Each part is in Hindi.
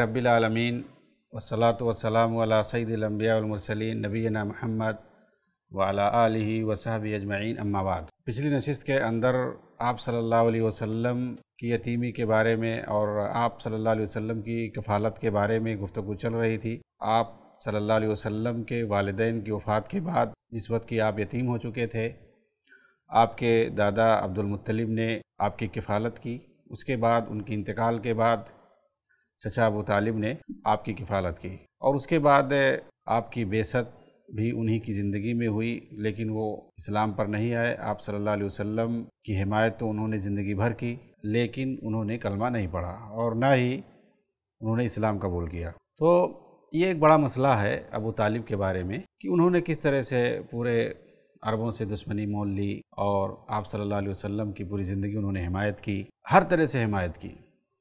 रबीआलमीन वसलात वसलाम सईदिलम्बियामसली नबीना महमद वाला आलि वसाहब अजमाइन अम्माबाद पिछली नशस्त के अंदर आप सल्ला वसम की यतीमी के बारे में और आप सल्ला वसम की कफ़ालत के बारे में गुफ्तु चल रही थी आप सल्ला वसम के वालदेन की वफ़ात के बाद जिस वक्त की आप यतीम हो चुके थे आपके दादा अब्दुलमतलब ने आपकी किफ़ालत की उसके बाद उनके इंतकाल के बाद चचा अबू तालिब ने आपकी किफ़ालत की और उसके बाद आपकी बेसत भी उन्हीं की ज़िंदगी में हुई लेकिन वो इस्लाम पर नहीं आए आप सल्लल्लाहु अलैहि वसल्लम की हिमायत तो उन्होंने ज़िंदगी भर की लेकिन उन्होंने कलमा नहीं पढ़ा और ना ही उन्होंने इस्लाम कबूल किया तो ये एक बड़ा मसला है अबू तालिब के बारे में कि उन्होंने किस तरह से पूरे अरबों से दुश्मनी मोल ली और आप सल्लल्लाहु अलैहि वसल्लम की पूरी ज़िंदगी उन्होंने हिमायत की हर तरह से हिमायत की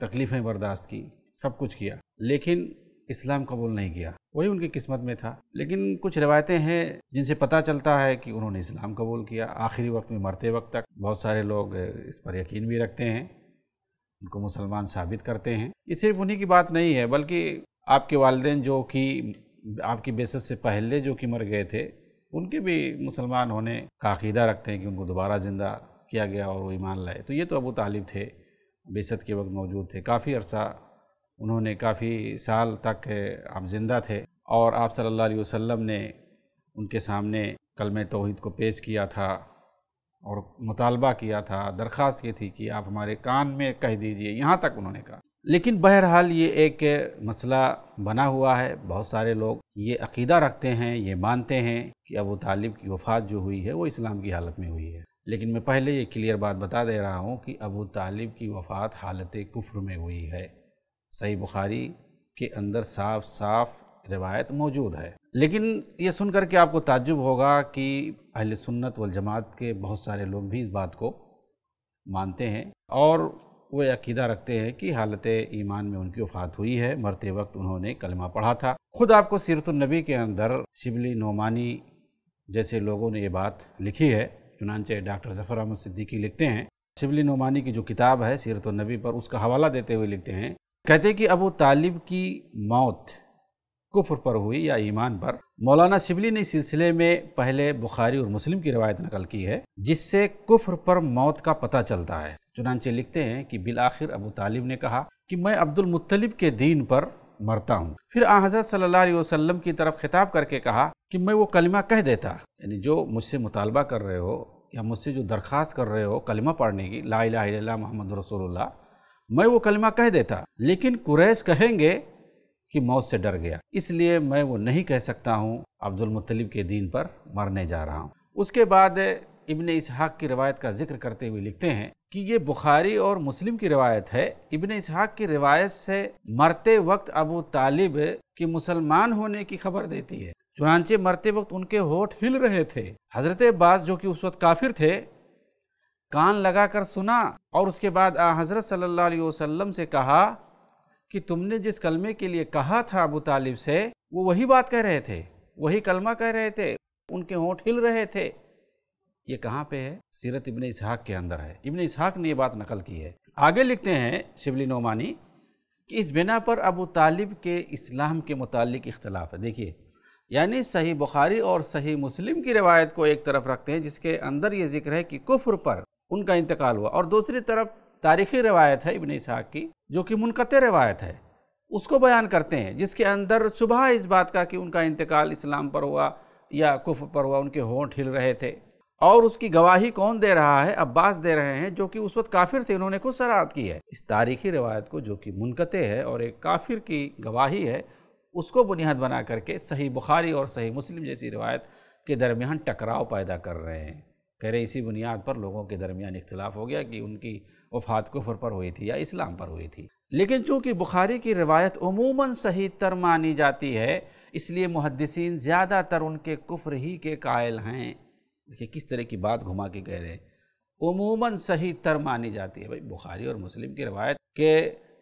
तकलीफ़ें बर्दाश्त की सब कुछ किया लेकिन इस्लाम कबूल नहीं किया वही उनकी किस्मत में था लेकिन कुछ रिवायतें हैं जिनसे पता चलता है कि उन्होंने इस्लाम कबूल किया आखिरी वक्त में मरते वक्त तक बहुत सारे लोग इस पर यकीन भी रखते हैं उनको मुसलमान साबित करते हैं ये सिर्फ उन्हीं की बात नहीं है बल्कि आपके वालदे जो कि आपकी बेसस से पहले जो कि मर गए थे उनके भी मुसलमान होने का अकीदा रखते हैं कि उनको दोबारा ज़िंदा किया गया और वो ईमान लाए तो ये तो अबू तालिब थे बेसत के वक्त मौजूद थे काफ़ी अरसा उन्होंने काफ़ी साल तक आप ज़िंदा थे और आप सल्लल्लाहु अलैहि वसल्लम ने उनके सामने कलम तोहद को पेश किया था और मुतालबा किया था दरख्वास्त की थी कि आप हमारे कान में कह दीजिए यहाँ तक उन्होंने कहा लेकिन बहरहाल ये एक मसला बना हुआ है बहुत सारे लोग ये अकीदा रखते हैं ये मानते हैं कि अबू तालिब की वफ़ात जो हुई है वो इस्लाम की हालत में हुई है लेकिन मैं पहले ये क्लियर बात बता दे रहा हूँ कि अबू तालिब की वफ़ात हालत कुफ्र में हुई है सही बुखारी के अंदर साफ साफ रिवायत मौजूद है लेकिन ये सुन के आपको ताज्जुब होगा कि अहल सुन्नत वल जमात के बहुत सारे लोग भी इस बात को मानते हैं और वो अकीदा रखते हैं कि हालत ईमान में उनकी वफात हुई है मरते वक्त उन्होंने कलमा पढ़ा था खुद आपको सीरतुलनबी के अंदर शिबली नोमानी जैसे लोगों ने ये बात लिखी है चुनानचे डॉक्टर जफ़र अहमद सिद्दीकी लिखते हैं शिबली नोमानी की जो किताब है सीरतुलनबी पर उसका हवाला देते हुए लिखते हैं कहते कि अबू तालिब की मौत कुफर पर हुई या ईमान पर मौलाना शिबली ने इस सिलसिले में पहले बुखारी और मुस्लिम की रवायत नकल की है जिससे कुफर पर मौत का पता चलता है चुनानचे लिखते हैं कि बिल आखिर अबू तालिब ने कहा कि मैं अब्दुल मुत्तलिब के दीन पर मरता हूँ फिर आ हजरत अलैहि वसल्लम की तरफ खिताब करके कहा कि मैं वो कलमा कह देता यानी जो मुझसे मुतालबा कर रहे हो या मुझसे जो दरख्वास्त कर रहे हो कलमा पढ़ने की ला इला मोहम्मद रसोल्ला मैं वो कलमा कह देता लेकिन कुरैश कहेंगे कि मौत से डर गया इसलिए मैं वो नहीं कह सकता हूँ मुतलिब के दीन पर मरने जा रहा हूँ उसके बाद इबन इसहाक की रवायत का जिक्र करते हुए लिखते हैं कि ये बुखारी और मुस्लिम की रवायत है इबन इसहाक की रिवायत से मरते वक्त अबू तालिब के मुसलमान होने की खबर देती है चुनाचे मरते वक्त उनके होठ हिल रहे थे हजरत बास जो कि उस वक्त काफिर थे कान लगाकर सुना और उसके बाद हज़रत सल्लल्लाहु अलैहि वसल्लम से कहा कि तुमने जिस कलमे के लिए कहा था अबू तालिब से वो वही बात कह रहे थे वही कलमा कह रहे थे उनके होंठ हिल रहे थे ये कहाँ पे है सीरत इबन इसहाक के अंदर है इबन इसहाक ने ये बात नकल की है आगे लिखते हैं शिवली नोमानी कि इस बिना पर अबू तालिब के इस्लाम के मुतालिक इख्तलाफ है देखिए यानी सही बुखारी और सही मुस्लिम की रिवायत को एक तरफ रखते हैं जिसके अंदर ये जिक्र है कि कुफ्र पर उनका इंतकाल हुआ और दूसरी तरफ तारीखी रवायत है इबन इसहाक की जो कि मुनक़ रवायत है उसको बयान करते हैं जिसके अंदर सुबह इस बात का कि उनका इंतकाल इस्लाम पर हुआ या कुफ पर हुआ उनके होंठ हिल रहे थे और उसकी गवाही कौन दे रहा है अब्बास दे रहे हैं जो कि उस वक्त काफिर थे उन्होंने खुद सराहत की है इस तारीखी रवायत को जो कि मुनक़ है और एक काफिर की गवाही है उसको बुनियाद बना करके सही बुखारी और सही मुस्लिम जैसी रवायत के दरमियान टकराव पैदा कर रहे हैं कह रहे इसी बुनियाद पर लोगों के दरमियान इख्तलाफ हो गया कि उनकी वफात कुफर पर हुई थी या इस्लाम पर हुई थी लेकिन चूँकि बुखारी की रवायत अमूमन सही तर मानी जाती है इसलिए मुहदसिन ज़्यादातर उनके कुफ्र ही के कायल हैं देखिए किस तरह की बात घुमा के कह रहे हैं अमूमन सही तर मानी जाती है भाई बुखारी और मुस्लिम की रवायत के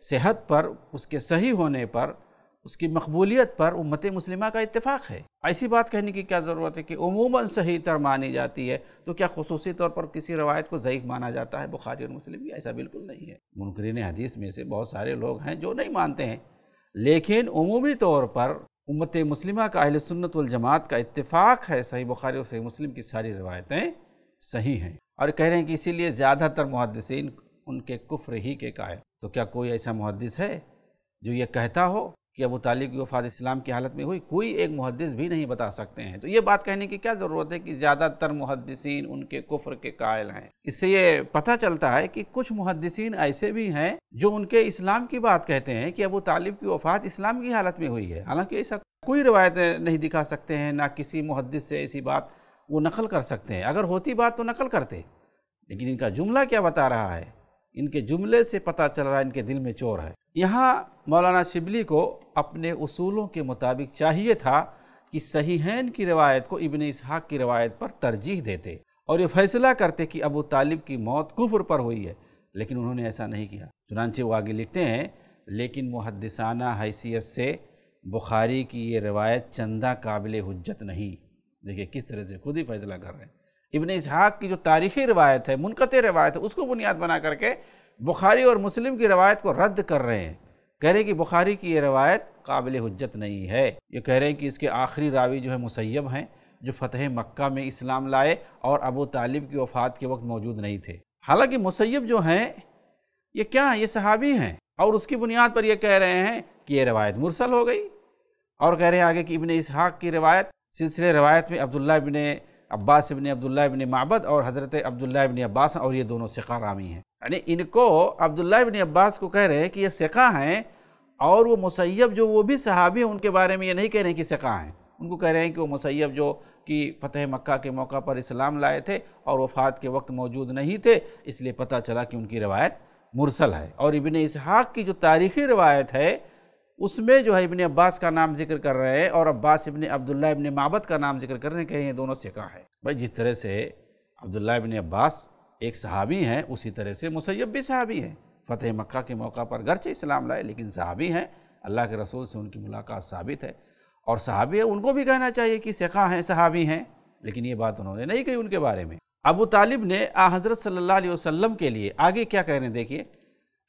सेहत पर उसके सही होने पर उसकी मकबूलियत पर उम्मत मुस्लिमा का इतफ़ाक़ है ऐसी बात कहने की क्या ज़रूरत है कि उमूमा सही तर मानी जाती है तो क्या खसूसी तौर पर किसी रवायत को ज़यीफ़ माना जाता है बुखारी और मुस्लिम की ऐसा बिल्कुल नहीं है मुनकरीन हदीस में से बहुत सारे लोग हैं जो नहीं मानते हैं लेकिन अमूमी तौर पर उम्मत मुस्लिमा का अहल सुन्नत वजमात का इतफ़ाक़ है सही बुखारी और सही मुस्लिम की सारी रवायतें सही हैं और कह रहे हैं कि इसीलिए ज़्यादातर मुहदसिन उनके कुफ्र ही के कायल तो क्या कोई ऐसा मुहदस है जो ये कहता हो कि अबू तालिब की वफ़ात इस्लाम की हालत में हुई कोई एक मुहदस भी नहीं बता सकते हैं तो ये बात कहने की क्या ज़रूरत है कि ज़्यादातर मुहदसिन उनके कुफ्र के कायल हैं इससे ये पता चलता है कि कुछ मुहदसिन ऐसे भी हैं जो उनके इस्लाम की बात कहते हैं कि अबू तालिब की वफ़ात इस्लाम की हालत में हुई है हालांकि ऐसा कोई रवायत नहीं दिखा सकते हैं ना किसी मुहदस से ऐसी बात वो नकल कर सकते हैं अगर होती बात तो नकल करते लेकिन इनका जुमला क्या बता रहा है इनके जुमले से पता चल रहा है इनके दिल में चोर है यहाँ मौलाना शिबली को अपने उसूलों के मुताबिक चाहिए था कि सहीहन की रवायत को इबन इसहाक की रवायत पर तरजीह देते और ये फैसला करते कि अबू तालिब की मौत कुफर पर हुई है लेकिन उन्होंने ऐसा नहीं किया चुनानचे वो आगे लिखते हैं लेकिन मुहदसाना हैसियत से बुखारी की ये रवायत चंदा काबिल हजत नहीं देखिए किस तरह से खुद ही फैसला कर रहे हैं इबन इसहाक की जो तारीख़ी रवायत है मुनक़ रवायत है उसको बुनियाद बना करके बुखारी और मुस्लिम की रवायत को रद्द कर रहे हैं कह रहे हैं कि बुखारी की ये रवायत काबिल हजत नहीं है ये कह रहे हैं कि इसके आखिरी रावी जो है मुसैब हैं जो फ़तेह मक्का में इस्लाम लाए और अबू तालिब की वफ़ात के वक्त मौजूद नहीं थे हालांकि मुसैब जो हैं ये क्या है ये सहाबी हैं और उसकी बुनियाद पर यह कह रहे हैं कि ये रवायत मुरसल हो गई और कह रहे हैं आगे कि इबन इसहाक़ की रवायत सिलसिले रवायत में अब्दुल्ला इबन अब्बास इबन अब्दुल्ला इबन माबद और हज़रत अब्दुल्ला इबन अब्बास और ये दोनों सिका रामी हैं यानी इनको अब्दुल्ला बिन अब्बास को कह रहे हैं कि ये सिका हैं और वो मुसैब जो वो भी सहाबी हैं उनके बारे में ये नहीं कह रहे हैं कि सिका हैं उनको कह रहे हैं कि वो मुसैब जो कि फ़तेह मक्का के मौका पर इस्लाम लाए थे और वफ़ात के वक्त मौजूद नहीं थे इसलिए पता चला कि उनकी रवायत मुरसल है और इबन इसहाक़ की जो तारीख़ी रवायत है उसमें जो है इबन अब्बास का नाम जिक्र कर रहे हैं और अब्बास इबन अब्दुल्ला इबन माबद का नाम जिक्र कर रहे हैं ये दोनों सिका हैं भाई जिस तरह से अब्दुल्ला इबन अब्बास एक सहाबी हैं उसी तरह से मुसैब भी सहाबी हैं फ़तेह मक्का के मौका पर गरचे इस्लाम लाए लेकिन सहाबी हैं अल्लाह के रसूल से उनकी मुलाकात साबित है और सहाबी है उनको भी कहना चाहिए कि सिखा हैं सहाबी हैं लेकिन ये बात उन्होंने नहीं कही उनके बारे में अबू तालिब ने आ हज़रत सल्ला वसम के लिए आगे क्या कह रहे हैं देखिए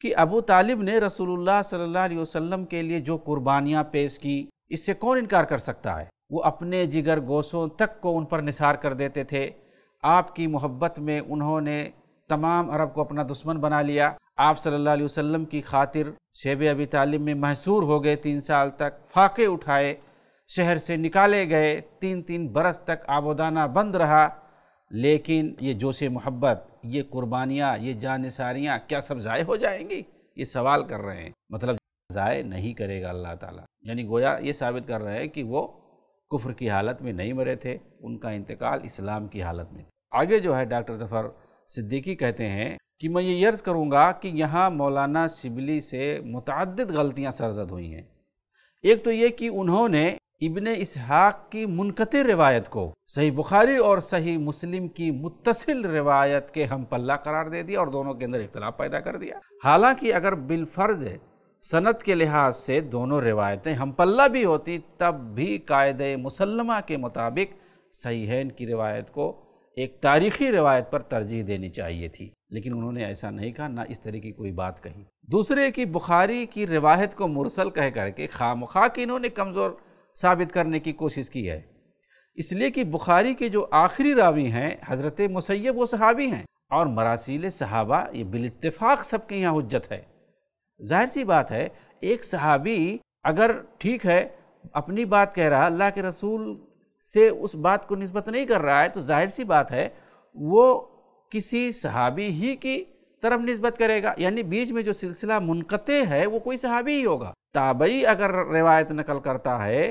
कि अबू तालिब ने रसूलुल्लाह सल्लल्लाहु अलैहि वसल्लम के लिए जो कुर्बानियाँ पेश की इससे कौन इनकार कर सकता है वो अपने जिगर गोसों तक को उन पर निसार कर देते थे आपकी मोहब्बत में उन्होंने तमाम अरब को अपना दुश्मन बना लिया आप सल्लल्लाहु अलैहि वसल्लम की खातिर शेब अबी तालिब में महसूर हो गए तीन साल तक फाके उठाए शहर से निकाले गए तीन तीन बरस तक आबोदाना बंद रहा लेकिन ये जोश मोहब्बत ये कुर्बानियाँ ये जानसारियाँ क्या सब ज़ाय हो जाएंगी ये सवाल कर रहे हैं मतलब ज़ाय नहीं करेगा अल्लाह ताला यानी गोया ये साबित कर रहे हैं कि वो कुफ्र की हालत में नहीं मरे थे उनका इंतकाल इस्लाम की हालत में आगे जो है डॉक्टर ज़फ़र सिद्दीकी कहते हैं कि मैं ये यर्ज करूंगा कि यहाँ मौलाना शिबली से मुतद गलतियाँ सरजद हुई हैं एक तो ये कि उन्होंने इबन इसहाक की मुनकत रिवायत को सही बुखारी और सही मुस्लिम की मुतसिल रिवायत के हम पल्ला करार दे दिया और दोनों के अंदर इख्तलाफ पैदा कर दिया हालांकि अगर बिलफर्ज सनत के लिहाज से दोनों रिवायतें हम पल्ला भी होती तब भी कायदे मुसलमा के मुताबिक सही की रिवायत को एक तारीखी रवायत पर तरजीह देनी चाहिए थी लेकिन उन्होंने ऐसा नहीं कहा ना इस तरह की कोई बात कही दूसरे की बुखारी की रिवायत को मुरसल कह करके खाम खा कि इन्होंने कमज़ोर साबित करने की कोशिश की है इसलिए कि बुखारी के जो आखिरी रावी हैं हज़रत मुसैब वो सहाबी हैं और मरासील सहाबा ये बिलतफ़ाक़ सबके यहाँ हजत है जाहिर सी बात है एक सहाबी अगर ठीक है अपनी बात कह रहा अल्लाह के रसूल से उस बात को नस्बत नहीं कर रहा है तो जाहिर सी बात है वो किसी सहाबी ही की तरफ नस्बत करेगा यानी बीच में जो सिलसिला मुनक़े है वो कोई सहाबी ही होगा ताबई अगर रिवायत नकल करता है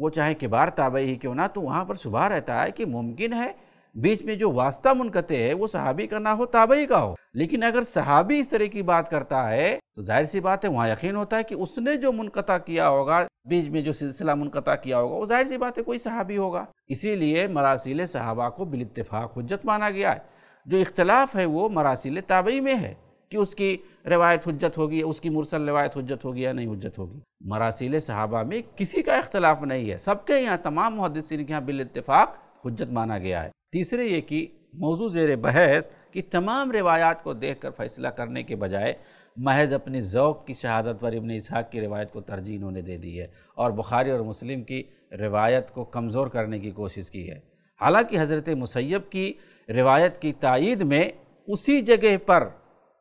वो चाहे किबार ताबई ही क्यों ना तो वहाँ पर सुबह रहता है कि मुमकिन है बीच में जो वास्ता मुनक़ है वो सहाबी का ना हो ताबई का हो लेकिन अगर सहाबी इस तरह की बात करता है तो जाहिर सी बात है वहाँ यकीन होता है कि उसने जो मुनक़ा किया होगा बीच में जो सिलसिला मुनकता किया होगा वो जाहिर सी बात है कोई सहाबी होगा इसीलिए मरासिल सहाबा को बिलतफ़ाक़ हजत माना गया है जो इख्तलाफ है वो मरासिल ताबई में है कि उसकी रवायत हजत होगी उसकी मुरसल रवायत हजत होगी या नहीं हजत होगी मरासिल सहाबा में किसी का इख्तलाफ नहीं है सबके यहाँ तमाम मुहदसिन के यहाँ बिलतफ़ाक़ हजत माना गया है तीसरे ये कि मौजू जेर बहस कि तमाम रिवायात को देख कर फ़ैसला करने के बजाय महज अपने ओक़ की शहादत पर इबन इसहाक़ की रिवायत को तरजीह इन्होंने दे दी है और बुखारी और मुस्लिम की रिवायत को कमज़ोर करने की कोशिश की है हालांकि हज़रत मुसैब की रिवायत की तइद में उसी जगह पर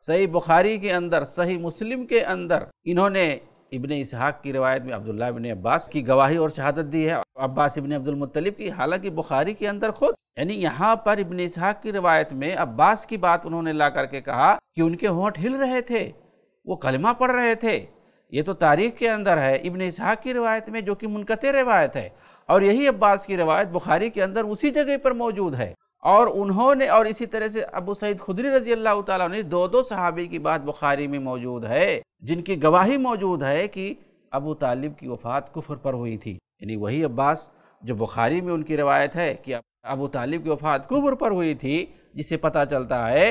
सही बुखारी के अंदर सही मुस्लिम के अंदर इन्होंने इबन इसहाक़ की रिवायत में अब्दुल्ला इबन अब्बास की गवाही और शहादत दी है अब्बास इबन अब्दुलमतलब की हालांकि बुखारी के अंदर खुद यानी यहाँ पर इबन इसहाक़ की रिवायत में अब्बास की बात उन्होंने ला करके कहा कि उनके होंठ हिल रहे थे वो कलमा पढ़ रहे थे ये तो तारीख के अंदर है इबन इसहाक की रवायत में जो कि मुनक़ रवायत है और यही अब्बास की रवायत बुखारी के अंदर उसी जगह पर मौजूद है और उन्होंने और इसी तरह से अबू सईद खुदरी रजी अल्लाह ताला ने दो दो सहाबी की बात बुखारी में मौजूद है जिनकी गवाही मौजूद है कि अबू तालिब की वफ़ात कुफर पर हुई थी यानी वही अब्बास जो बुखारी में उनकी रवायत है कि अबू तालिब की वफ़ात कुफर पर हुई थी जिसे पता चलता है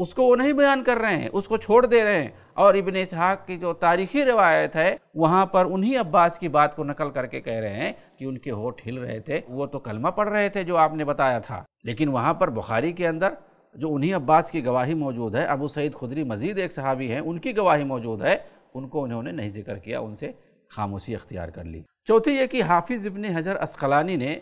उसको वो नहीं बयान कर रहे हैं उसको छोड़ दे रहे हैं और इबन इसहाक की जो तारीखी रवायत है वहाँ पर उन्हीं अब्बास की बात को नकल करके कह रहे हैं कि उनके होठ हिल रहे थे वो तो कलमा पढ़ रहे थे जो आपने बताया था लेकिन वहाँ पर बुखारी के अंदर जो उन्हीं अब्बास की गवाही मौजूद है अबू सईद खुदरी मजीद एक सहाबी हैं उनकी गवाही मौजूद है उनको उन्होंने नहीं जिक्र किया उनसे खामोशी अख्तियार कर ली चौथी ये कि हाफिज़ इबन हजर असकलानी ने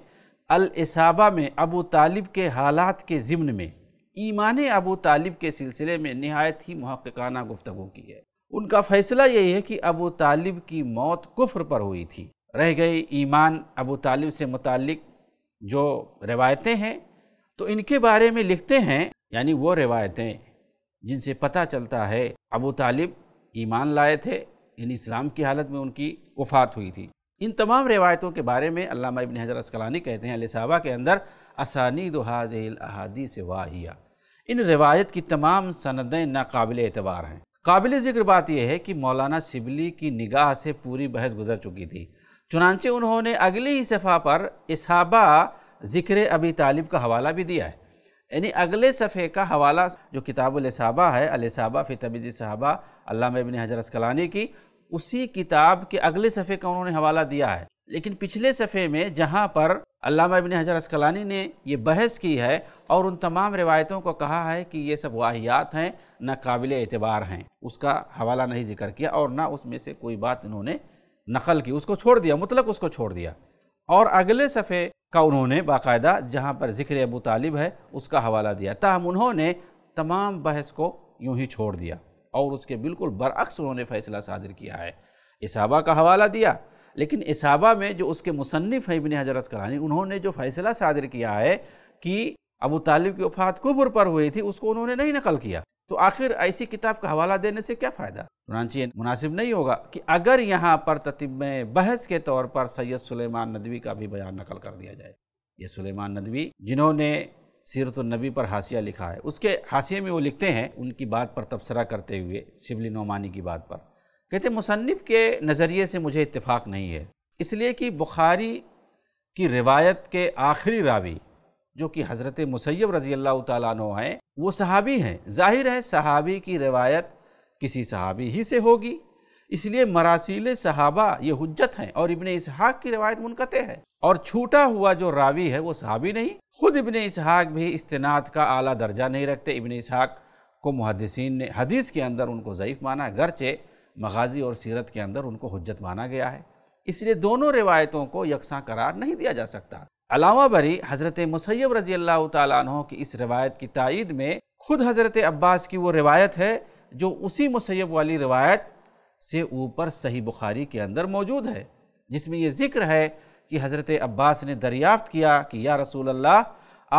अलसाबा में अबू तालिब के हालात के ज़िम्न में ईमान अबू तालिब के सिलसिले में नहायत ही महक्काना गुफ्तु की है उनका फ़ैसला यही है कि अबू तालिब की मौत कुफ्र पर हुई थी रह गई ईमान अबू तालिब से मुतक जो रिवायतें हैं तो इनके बारे में लिखते हैं यानी वो रिवायतें जिनसे पता चलता है अबू तालिब ईमान लाए थे यानी इस्लाम की हालत में उनकी वफात हुई थी इन तमाम रिवायतों के बारे में अलामा इबन हजर असकलानी कहते हैं अल साहबा के अंदर असानी हाजिल अहादी से वाहिया इन रिवायत की तमाम सनदें नाकबिल एतबार हैं काबिल ज़िक्र बात यह है कि मौलाना सिबली की निगाह से पूरी बहस गुजर चुकी थी चुनानचे उन्होंने अगली ही सफ़ा पर इसहाबा ज़िक्र अबी तालिब का हवाला भी दिया है यानी अगले सफ़े का हवाला जो अलसाबा है अलसाबा फ़ि तबीज़ साहबा अल्लाह इबन हजरत कलानी की उसी किताब के अगले सफ़े का उन्होंने हवाला दिया है लेकिन पिछले सफ़े में जहाँ पर अलामा इबन हजर असकलानी ने यह बहस की है और उन तमाम रिवायतों को कहा है कि ये सब वाहियात हैं ना काबिल एतबार हैं उसका हवाला नहीं जिक्र किया और ना उसमें से कोई बात इन्होंने नकल की उसको छोड़ दिया मतलब उसको छोड़ दिया और अगले सफ़े का उन्होंने बाकायदा जहाँ पर जिक्र अबू तालिब है उसका हवाला दिया ताहम उन्होंने तमाम बहस को यूँ ही छोड़ दिया और उसके बिल्कुल बरअक्स उन्होंने फ़ैसला सादिर किया है इसाबा का हवाला दिया लेकिन इसाबा में जो उसके मुसनफ़ हैं इबन हजरत करानी उन्होंने जो फ़ैसला सादर किया है कि अबू तालिब की वफ़ात कुबर पर हुई थी उसको उन्होंने नहीं नकल किया तो आखिर ऐसी किताब का हवाला देने से क्या फ़ायदा चुनानची मुनासिब नहीं होगा कि अगर यहाँ पर ततिब बहस के तौर पर सैयद सुलेमान नदवी का भी बयान नकल कर दिया जाए ये सुलेमान नदवी जिन्होंने सीरत पर हाशिया लिखा है उसके हाशिए में वो लिखते हैं उनकी बात पर तबसरा करते हुए शिबली नोमानी की बात पर कहते मुसनफ़ के नज़रिए से मुझे इतफ़ाक़ नहीं है इसलिए कि बुखारी की रिवायत के आखिरी रावी जो कि हज़रत मुसैब रज़ी अल्लाह तु हैं वो सहाबी हैं जाहिर है सहाबी की रिवायत किसी सहाबी ही से होगी इसलिए मरासील सहाबा ये हजत हैं और इबन इसहाक की रिवायत मुनक़ है और छूटा हुआ जो रावी है वो सहाबी नहीं खुद इबन इसहाक भी इस्तनात का आला दर्जा नहीं रखते इबन इसहाक को मुहदसिन ने हदीस के अंदर उनको ज़यीफ़ माना गरचे मगाजी और सीरत के अंदर उनको हजत माना गया है इसलिए दोनों रिवायतों को यकसा करार नहीं दिया जा सकता अलावा बरी हज़रत मुसैब रजी अल्लाह तहों की इस रिवायत की तइद में खुद हज़रत अब्बास की वो रिवायत है जो उसी मुसैब वाली रिवायत से ऊपर सही बुखारी के अंदर मौजूद है जिसमें यह ज़िक्र है कि हज़रत अब्बास ने दरियाफ़्त किया कि या रसूल अल्लाह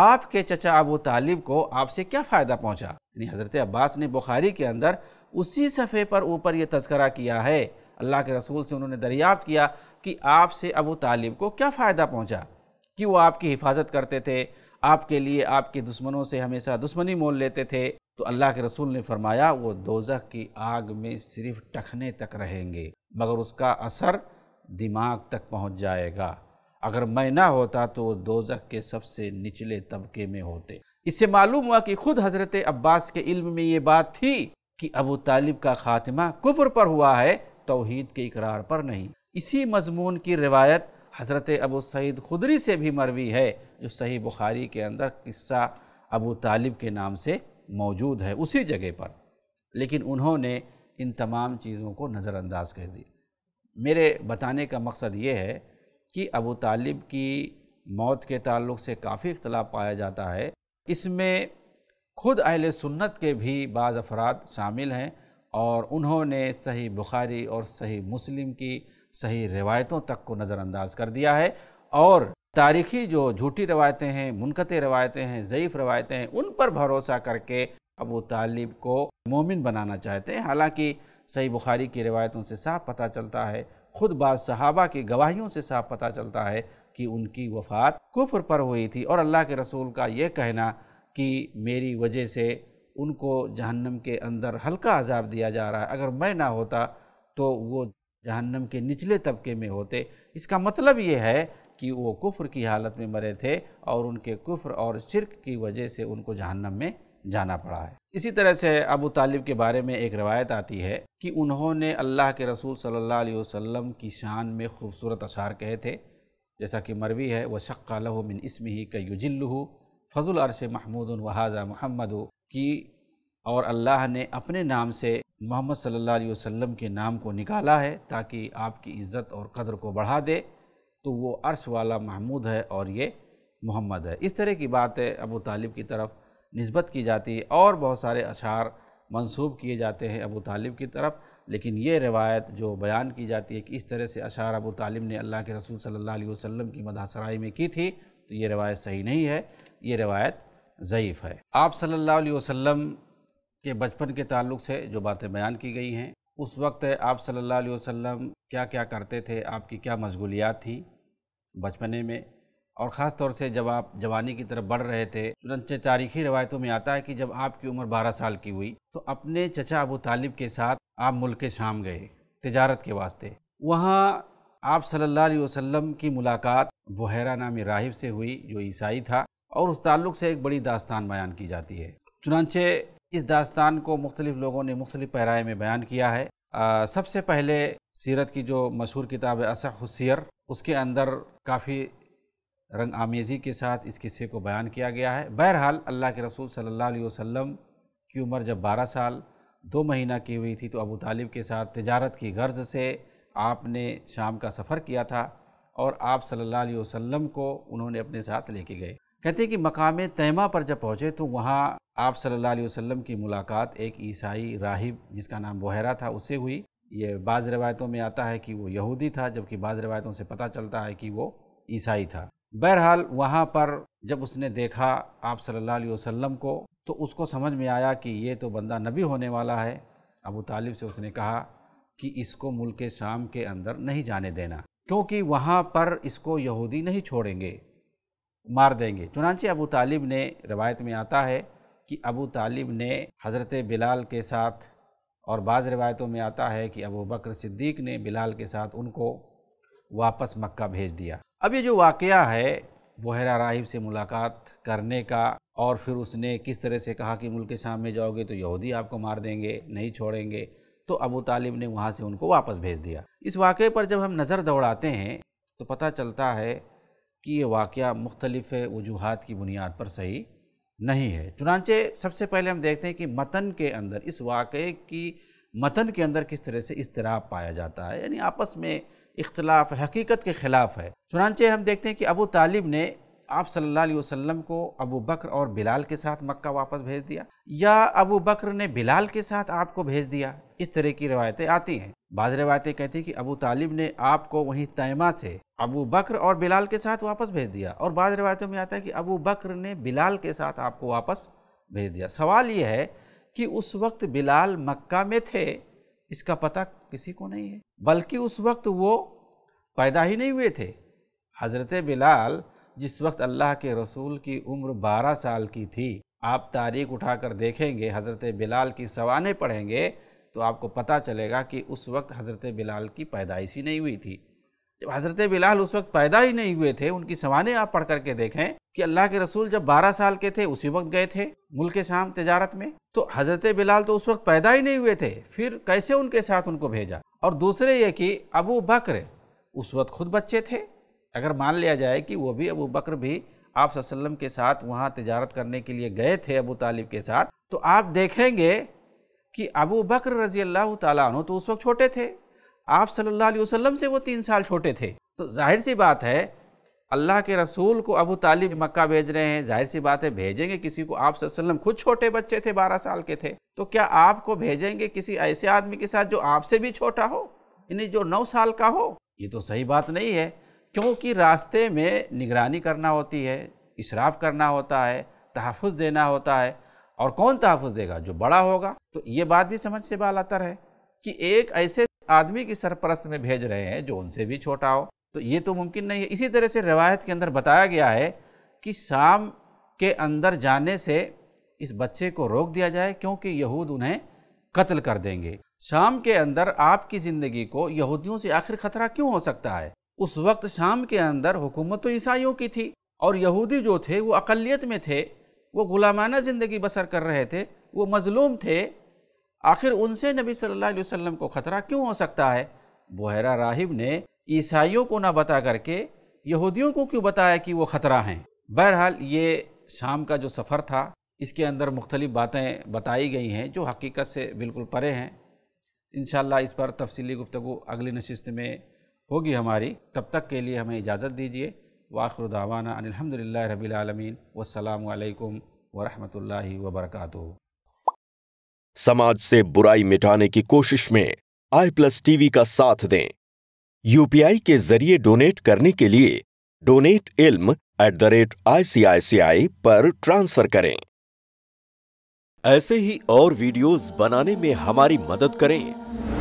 आपके चचा अबू तालिब को आपसे क्या फ़ायदा पहुँचा यानी हज़रत अब्बास ने बुखारी के अंदर उसी सफ़े पर ऊपर ये तस्करा किया है अल्लाह के रसूल से उन्होंने दरियाफ़्त किया कि आपसे अबू तालिब को क्या फ़ायदा पहुँचा कि वो आपकी हिफाजत करते थे आपके लिए आपके दुश्मनों से हमेशा दुश्मनी मोल लेते थे तो अल्लाह के रसूल ने फरमाया वो दोजह की आग में सिर्फ टखने तक रहेंगे मगर उसका असर दिमाग तक पहुंच जाएगा अगर मैं ना होता तो वो दोजह के सबसे निचले तबके में होते इससे मालूम हुआ कि खुद हज़रत अब्बास के इल्म में ये बात थी कि अबू तालिब का खात्मा कुफर पर हुआ है तोहद के इकरार पर नहीं इसी मजमून की रिवायत हज़रत अबू सईद खुदरी से भी मरवी है जो सही बुखारी के अंदर किस्सा अबू तालिब के नाम से मौजूद है उसी जगह पर लेकिन उन्होंने इन तमाम चीज़ों को नज़रअंदाज कर दी मेरे बताने का मकसद ये है कि अबू तालिब की मौत के ताल्लुक से काफ़ी इख्तलाफ पाया जाता है इसमें खुद अहल सुन्नत के भी बाज़ अफराद शामिल हैं और उन्होंने सही बुखारी और सही मुस्लिम की सही रिवायतों तक को नज़रअंदाज कर दिया है और तारीखी जो झूठी रवायतें हैं मुनक़ रवायतें हैं ज़यीफ़ रवायतें हैं उन पर भरोसा करके अबू तालिब को मोमिन बनाना चाहते हैं हालांकि सही बुखारी की रवायतों से साफ पता चलता है खुद बाद सहाबा की गवाहियों से साफ पता चलता है कि उनकी वफ़ात कुफर पर हुई थी और अल्लाह के रसूल का यह कहना कि मेरी वजह से उनको जहन्नम के अंदर हल्का अजाब दिया जा रहा है अगर मैं ना होता तो वो जहन्नम के निचले तबके में होते इसका मतलब ये है कि वो कुफ्र की हालत में मरे थे और उनके कुफ्र और शिरक की वजह से उनको जहन्नम में जाना पड़ा है इसी तरह से अबू तालिब के बारे में एक रवायत आती है कि उन्होंने अल्लाह के रसूल सल्लल्लाहु अलैहि वसल्लम की शान में खूबसूरत अशार कहे थे जैसा कि मरवी है वह शक् मिन इसम ही कयुजिल्लू फजुल अरश महमूद वहाज़ा महमद की और अल्लाह ने अपने नाम से मोहम्मद सल्ला वसम के नाम को निकाला है ताकि आपकी इज़्ज़त और कदर को बढ़ा दे तो वो अर्श वाला महमूद है और ये मोहम्मद है इस तरह की बात है अबू तालिब की तरफ नस्बत की जाती है और बहुत सारे अशार मंसूब किए जाते हैं अबू तालिब की तरफ लेकिन ये रिवायत जो बयान की जाती है कि इस तरह से अशार अबू तालिब ने अल्लाह के रसूल सल्ला वसम की मदासराई में की थी तो ये रिवायत सही नहीं है ये रवायत ज़यीफ़ है आप सल्लल्लाहु अलैहि वसल्लम के बचपन के ताल्लुक से जो बातें बयान की गई हैं उस वक्त आप सल्लल्लाहु अलैहि वसल्लम क्या क्या करते थे आपकी क्या मशगूलियात थी बचपने में और ख़ास तौर से जब आप जवानी की तरफ बढ़ रहे थे चुनचे तारीखी रवायतों में आता है कि जब आपकी उम्र 12 साल की हुई तो अपने चचा अबू तालिब के साथ आप मुल्क शाम गए तजारत के वास्ते वहाँ आप सल्लल्लाहु अलैहि वसल्लम की मुलाकात बुहरा नामी राहिब से हुई जो ईसाई था और उस ताल्लुक से एक बड़ी दास्तान बयान की जाती है चुनानचे इस दास्तान को मुख्तलिफ़ लोगों ने मुख्तलिफ़ पैराए में बयान किया है सबसे पहले सीरत की जो मशहूर किताब है असहसियर उसके अंदर काफ़ी रंग आमेज़ी के साथ इस किस्से को बयान किया गया है बहरहाल अल्लाह के रसूल सल्लल्लाहु अलैहि वसल्लम की उम्र जब 12 साल दो महीना की हुई थी तो अबू तालिब के साथ तजारत की गर्ज से आपने शाम का सफ़र किया था और आप सल्लल्लाहु अलैहि वसल्लम को उन्होंने अपने साथ लेके गए कहते हैं कि मकाम तैमा पर जब पहुँचे तो वहाँ आप सल्लल्लाहु अलैहि वसल्लम की मुलाकात एक ईसाई राहिब जिसका नाम बहरा था उससे हुई ये बाज़ रवायतों में आता है कि वो यहूदी था जबकि बाज़ रवायतों से पता चलता है कि वो ईसाई था बहरहाल वहाँ पर जब उसने देखा आप सल्लल्लाहु अलैहि वसल्लम को तो उसको समझ में आया कि ये तो बंदा नबी होने वाला है अबू तालिब से उसने कहा कि इसको मुल्क शाम के अंदर नहीं जाने देना क्योंकि वहाँ पर इसको यहूदी नहीं छोड़ेंगे मार देंगे चुनाचे अबू तालिब ने रवायत में आता है कि अबू तालिब ने हज़रत बिलाल के साथ और बाज़ रवायतों में आता है कि अबू बकर सिद्दीक ने बिलाल के साथ उनको वापस मक्का भेज दिया अब ये जो वाक़ है बहरा राहिब से मुलाकात करने का और फिर उसने किस तरह से कहा कि मुल्क के सामने जाओगे तो यहूदी आपको मार देंगे नहीं छोड़ेंगे तो अबू तालिब ने वहाँ से उनको वापस भेज दिया इस वाक़े पर जब हम नज़र दौड़ाते हैं तो पता चलता है कि ये वाक़ मुख्तलिफ वजूहत की बुनियाद पर सही नहीं है चुनानचे सबसे पहले हम देखते हैं कि मतन के अंदर इस वाक़े की मतन के अंदर किस तरह से इसतराब पाया जाता है यानी आपस में इख्तलाफ हकीकत के ख़िलाफ़ है चुनानचे हम देखते हैं कि अबू तालिब ने आप सल्लल्लाहु अलैहि वसल्लम को अबू बकर और बिलाल के साथ मक्का वापस भेज दिया या अबू बकर ने बिलाल के साथ आपको भेज दिया इस तरह की रवायतें आती हैं बाज़ रवायतें कहती हैं कि अबू तालिब ने आपको वहीं तैमा से अबू बकर और बिलाल के साथ वापस भेज दिया और बाज़ रवायतों में आता है कि अबू बकर ने बिलाल के साथ आपको वापस भेज दिया सवाल यह है कि उस वक्त बिलाल मक्का में थे इसका पता किसी को नहीं है बल्कि उस वक्त वो पैदा ही नहीं हुए थे हज़रत बिलाल जिस वक्त अल्लाह के रसूल की उम्र 12 साल की थी आप तारीख उठाकर देखेंगे हज़रत बिलाल की सवाने पढ़ेंगे तो आपको पता चलेगा कि उस वक्त हज़रत बिलाल की पैदाइश ही नहीं हुई थी जब हज़रत बिलाल उस वक्त पैदा ही नहीं हुए थे उनकी सवाने आप पढ़ करके देखें कि अल्लाह के रसूल जब 12 साल के थे उसी वक्त गए थे मुल्क शाम तजारत में तो हज़रत बिलाल तो उस वक्त पैदा ही नहीं हुए थे फिर कैसे उनके साथ उनको भेजा और दूसरे ये कि अबू बकर उस वक्त खुद बच्चे थे अगर मान लिया जाए कि वो भी अबू बकर भी आप वसल्लम के साथ वहाँ तजारत करने के लिए गए थे अबू तालिब के साथ तो आप देखेंगे कि अबू बकर रजी अल्लाह तु तो उस वक्त छोटे थे आप सल्लल्लाहु अलैहि वसल्लम से वो तीन साल छोटे थे तो जाहिर सी बात है अल्लाह के रसूल को अबू तालिब मक्का भेज रहे हैं जाहिर सी बात है भेजेंगे किसी को आप सल्लम खुद छोटे बच्चे थे बारह साल के थे तो क्या आपको भेजेंगे किसी ऐसे आदमी के साथ जो आपसे भी छोटा हो यानी जो नौ साल का हो ये तो सही बात नहीं है क्योंकि रास्ते में निगरानी करना होती है इसराफ करना होता है तहफ़ देना होता है और कौन तहफ़ देगा जो बड़ा होगा तो ये बात भी समझ से बाल आता है कि एक ऐसे आदमी की सरपरस्त में भेज रहे हैं जो उनसे भी छोटा हो तो ये तो मुमकिन नहीं है इसी तरह से रवायत के अंदर बताया गया है कि शाम के अंदर जाने से इस बच्चे को रोक दिया जाए क्योंकि यहूद उन्हें कत्ल कर देंगे शाम के अंदर आपकी ज़िंदगी को यहूदियों से आखिर खतरा क्यों हो सकता है उस वक्त शाम के अंदर हुकूमत तो ईसाइयों की थी और यहूदी जो थे वो अकलियत में थे वो गुलामाना ज़िंदगी बसर कर रहे थे वो मजलूम थे आखिर उनसे नबी सल्लल्लाहु अलैहि वसल्लम को ख़तरा क्यों हो सकता है बहरा राहिब ने ईसाइयों को ना बता करके यहूदियों को क्यों बताया कि वो ख़तरा हैं बहरहाल ये शाम का जो सफ़र था इसके अंदर मुख्तलिफ़ बातें बताई गई हैं जो हकीकत से बिल्कुल परे हैं इन इस पर तफसीली गुफ्तु अगली नशस्त में होगी हमारी तब तक के लिए हमें इजाज़त दीजिए वाखर दावाना अनिलहमदिल्ला रबीआलमीन वालकम वरम वबरक समाज से बुराई मिटाने की कोशिश में आई प्लस टीवी का साथ दें यूपीआई के जरिए डोनेट करने के लिए डोनेट इल्म एट द रेट आई पर ट्रांसफर करें ऐसे ही और वीडियोस बनाने में हमारी मदद करें